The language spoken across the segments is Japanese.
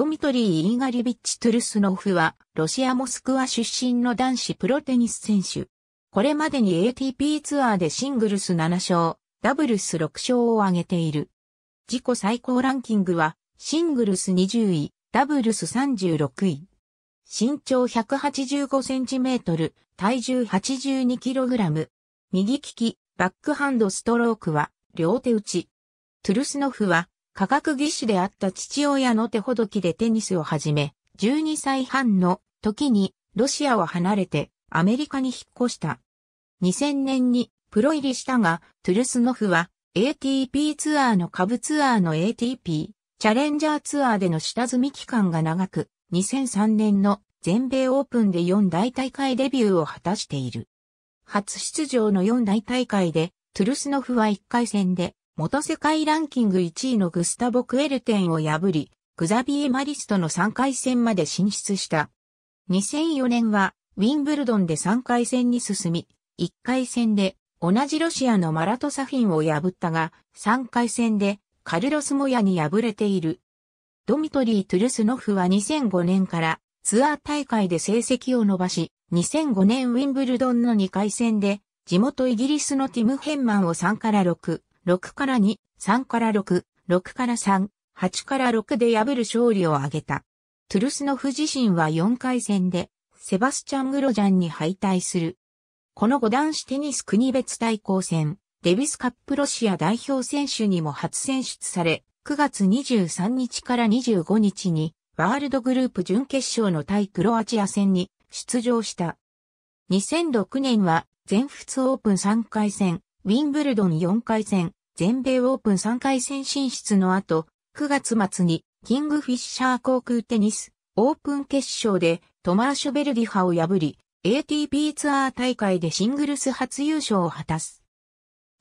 ドミトリー・イーガリビッチ・トゥルスノフは、ロシア・モスクワ出身の男子プロテニス選手。これまでに ATP ツアーでシングルス7勝、ダブルス6勝を挙げている。自己最高ランキングは、シングルス20位、ダブルス36位。身長185センチメートル、体重82キログラム。右利き、バックハンドストロークは、両手打ち。トゥルスノフは、科学技師であった父親の手ほどきでテニスを始め、12歳半の時にロシアを離れてアメリカに引っ越した。2000年にプロ入りしたが、トゥルスノフは ATP ツアーの下部ツアーの ATP、チャレンジャーツアーでの下積み期間が長く、2003年の全米オープンで4大大会デビューを果たしている。初出場の4大大会で、トゥルスノフは1回戦で元世界ランキング1位のグスタボ・クエルテンを破り、グザビエ・マリスとの3回戦まで進出した。2004年は、ウィンブルドンで3回戦に進み、1回戦で同じロシアのマラトサフィンを破ったが、3回戦でカルロス・モヤに敗れている。ドミトリー・トゥルスノフは2005年からツアー大会で成績を伸ばし、2005年ウィンブルドンの2回戦で地元イギリスのティム・ヘンマンを3から6、6から2、3から6、6から3、8から6で破る勝利を挙げた。トゥルスノフ自身は4回戦で、セバスチャン・グロジャンに敗退する。この5男子テニス国別対抗戦、デビスカップロシア代表選手にも初選出され、9月23日から25日に、ワールドグループ準決勝の対クロアチア戦に出場した。2006年は全仏オープン3回戦、ウィンブルドン4回戦、全米オープン3回戦進出の後、9月末にキングフィッシャー航空テニスオープン決勝でトマーショベルディハを破り、ATP ツアー大会でシングルス初優勝を果たす。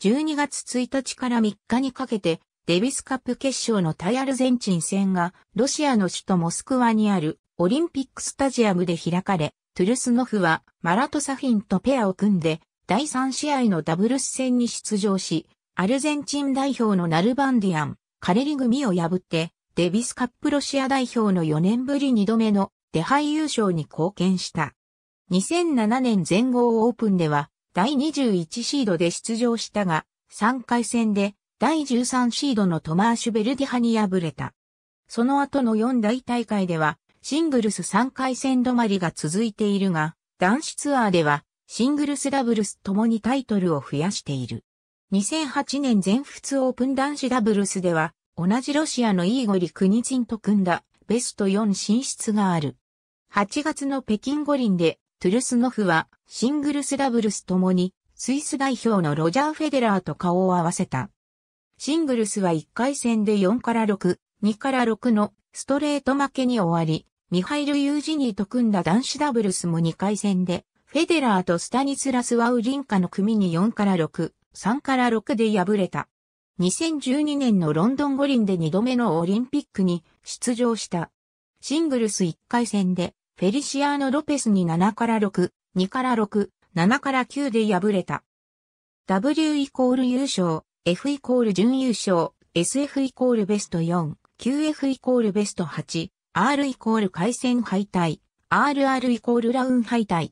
12月1日から3日にかけて、デビスカップ決勝のタイアルゼンチン戦が、ロシアの首都モスクワにあるオリンピックスタジアムで開かれ、トゥルスノフはマラトサフィンとペアを組んで第3試合のダブルス戦に出場し、アルゼンチン代表のナルバンディアン、カレリ組を破って、デビスカップロシア代表の4年ぶり2度目の出敗優勝に貢献した。2007年全豪オープンでは、第21シードで出場したが、3回戦で第13シードのトマーシュ・ベルディハに敗れた。その後の4大大会では、シングルス3回戦止まりが続いているが、男子ツアーでは、シングルスダブルスともにタイトルを増やしている。2008年全仏オープン男子ダブルスでは、同じロシアのイーゴリ・クニチンと組んだベスト4進出がある。8月の北京五輪で、トゥルスノフはシングルスダブルスともにスイス代表のロジャー・フェデラーと顔を合わせた。シングルスは1回戦で4から6、2から6のストレート負けに終わり、ミハイル・ユージニーと組んだ男子ダブルスも2回戦でフェデラーとスタニスラス・ワウリンカの組に4から6、3から6で敗れた。2012年のロンドン五輪で2度目のオリンピックに出場した。シングルス1回戦でフェリシアーノ・ロペスに7から6、2から6、7から9で敗れた。W イコール優勝、F イコール準優勝、SF イコールベスト4、QF イコールベスト8、R イコール回戦敗退、RR イコールラウン敗退。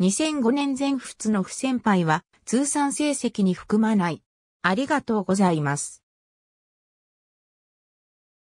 2005年全仏の不先輩は通算成績に含まない。ありがとうございます。